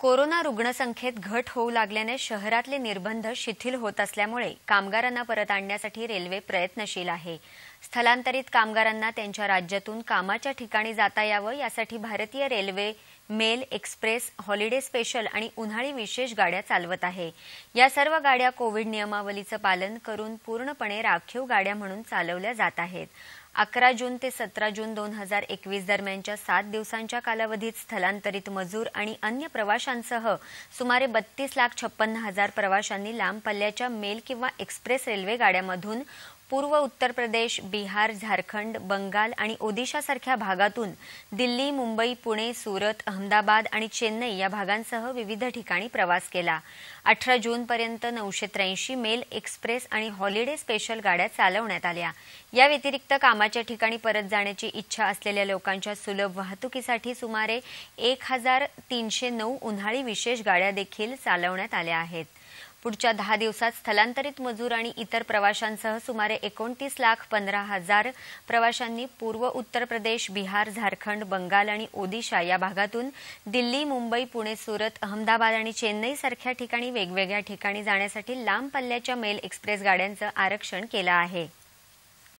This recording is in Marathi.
कोरोना रुग्णसंख्येत घट होऊ लागल्याने शहरातले निर्बंध शिथिल होत असल्यामुळे कामगारांना परत आणण्यासाठी रेल्वे प्रयत्नशील आहे स्थलांतरित कामगारांना त्यांच्या राज्यातून कामाच्या ठिकाणी जाता यावं यासाठी भारतीय railway mail express holiday special आणि उन्हाळी विशेष गाड्या चालवत आहे या सर्व गाड्या कोविड नियमावलीचं पालन करून पूर्णपणे राखीव गाड्या म्हणून चालवल्या जात आहेत अकरा जून ते सतरा जून दोन हजार एकवीस दरम्यानच्या सात दिवसांच्या कालावधीत स्थलांतरित मजूर आणि अन्य प्रवास प्रवाशांसह सुमारे बत्तीस लाख छप्पन्न हजार प्रवाशांनी लांब पल्ल्याच्या मेल किंवा एक्सप्रेस रेल्वे गाड्यामधून पूर्व उत्तर प्रदेश बिहार झारखंड बंगाल आणि ओदिशासारख्या भागातून दिल्ली मुंबई पुणे सुरत अहमदाबाद आणि चेन्नई या भागांसह विविध ठिकाणी प्रवास केला अठरा जूनपर्यंत नऊशे त्र्याऐंशी मेल एक्सप्रेस आणि हॉलिडे स्पेशल गाड्या चालवण्यात आल्या या व्यतिरिक्त कामाच्या ठिकाणी परत जाण्याची इच्छा असलेल्या लोकांच्या सुलभ वाहतुकीसाठी सुमारे एक हजार तीनशे नऊ उन्हाळी विशेष गाड्या देखील चालवण्यात आल्या आहेत पुढच्या दहा दिवसात स्थलांतरित मजूर आणि इतर प्रवाशांसह सुमारे एकोणतीस लाख पंधरा हजार प्रवाशांनी पूर्व उत्तर प्रदेश बिहार झारखंड बंगाल आणि ओदिशा या भागातून दिल्ली मुंबई पुणे सुरत अहमदाबाद आणि चेन्नई सारख्या ठिकाणी वेगवेगळ्या ठिकाणी जाण्यासाठी लांब पल्ल्याच्या मेल एक्सप्रेस गाड्यांचं आरक्षण केलं आहे